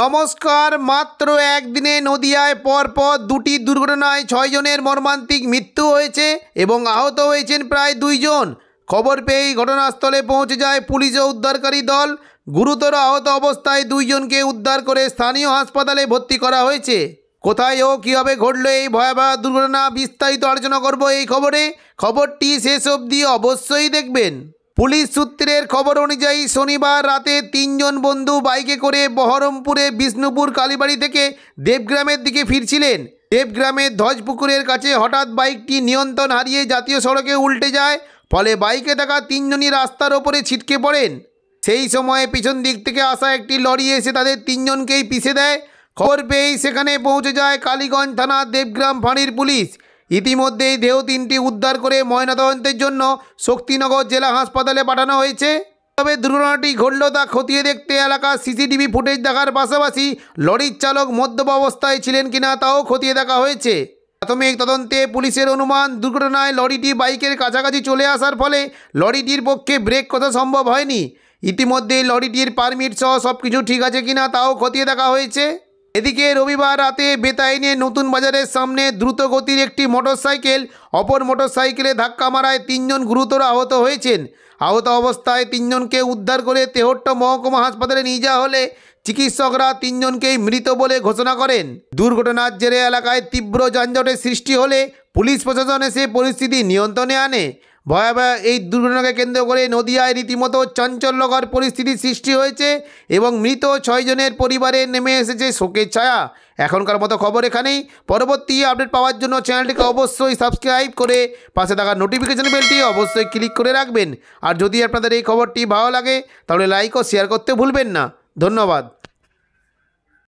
নমস্কার মাত্র একদিনে নদিয়ায় পরপর দুটি দুর্ঘটনায় ছয়জনের মর্মান্তিক মৃত্যু হয়েছে এবং আহত হয়েছেন প্রায় দুইজন খবর পেয়েই ঘটনাস্থলে পৌঁছে যায় পুলিশ ও উদ্ধারকারী দল গুরুতর আহত অবস্থায় দুইজনকে উদ্ধার করে স্থানীয় হাসপাতালে ভর্তি করা হয়েছে কোথায় ও কীভাবে ঘটল এই ভয়াবহ দুর্ঘটনা বিস্তারিত আলোচনা করব এই খবরে খবরটি শেষ অবধি অবশ্যই দেখবেন পুলিশ সূত্রের খবর অনুযায়ী শনিবার রাতে তিনজন বন্ধু বাইকে করে বহরমপুরে বিষ্ণুপুর কালীবাড়ি থেকে দেবগ্রামের দিকে ফিরছিলেন দেবগ্রামের ধ্বজপুকুরের কাছে হঠাৎ বাইকটি নিয়ন্ত্রণ হারিয়ে জাতীয় সড়কে উল্টে যায় ফলে বাইকে থাকা তিনজনই রাস্তার ওপরে ছিটকে পড়েন সেই সময়ে পিছন দিক থেকে আসা একটি লরি এসে তাদের তিনজনকেই পিষে দেয় খবর পেয়েই সেখানে পৌঁছে যায় কালীগঞ্জ থানা দেবগ্রাম ফাঁড়ির পুলিশ ইতিমধ্যেই দেহ তিনটি উদ্ধার করে ময়নাতদন্তের জন্য শক্তিনগর জেলা হাসপাতালে পাঠানো হয়েছে তবে দুর্ঘটনাটি ঘটল তা খতিয়ে দেখতে এলাকার সিসিটিভি ফুটেজ দেখার পাশাপাশি লরির চালক মদ্যপ অবস্থায় ছিলেন কিনা তাও খতিয়ে দেখা হয়েছে প্রাথমিক তদন্তে পুলিশের অনুমান দুর্ঘটনায় লরিটি বাইকের কাছাকাছি চলে আসার ফলে লরিটির পক্ষে ব্রেক করা সম্ভব হয়নি ইতিমধ্যেই লরিটির পারমিট সহ সব কিছু ঠিক আছে কিনা তাও খতিয়ে দেখা হয়েছে এদিকে রবিবার রাতে বেতাইনে নতুন বাজারের সামনে দ্রুত গতির একটি মোটরসাইকেল অপর মোটরসাইকেলে ধাক্কা মারায় তিনজন গুরুতর আহত হয়েছেন আহত অবস্থায় তিনজনকে উদ্ধার করে তেহট্ট মহকুমা হাসপাতালে নিয়ে যাওয়া হলে চিকিৎসকরা তিনজনকেই মৃত বলে ঘোষণা করেন দুর্ঘটনার জেরে এলাকায় তীব্র যানজটের সৃষ্টি হলে পুলিশ প্রশাসন এসে পরিস্থিতি নিয়ন্ত্রণে আনে ভয়াবহ এই দুর্ঘটনাকে কেন্দ্র করে নদিয়ায় রীতিমতো চাঞ্চল্যকর পরিস্থিতির সৃষ্টি হয়েছে এবং মৃত ছয়জনের পরিবারে নেমে এসেছে শোকের ছায়া এখনকার মতো খবর এখানেই পরবর্তী আপডেট পাওয়ার জন্য চ্যানেলটিকে অবশ্যই সাবস্ক্রাইব করে পাশে থাকা নোটিফিকেশন বেলটি অবশ্যই ক্লিক করে রাখবেন আর যদি আপনাদের এই খবরটি ভালো লাগে তাহলে লাইক ও শেয়ার করতে ভুলবেন না ধন্যবাদ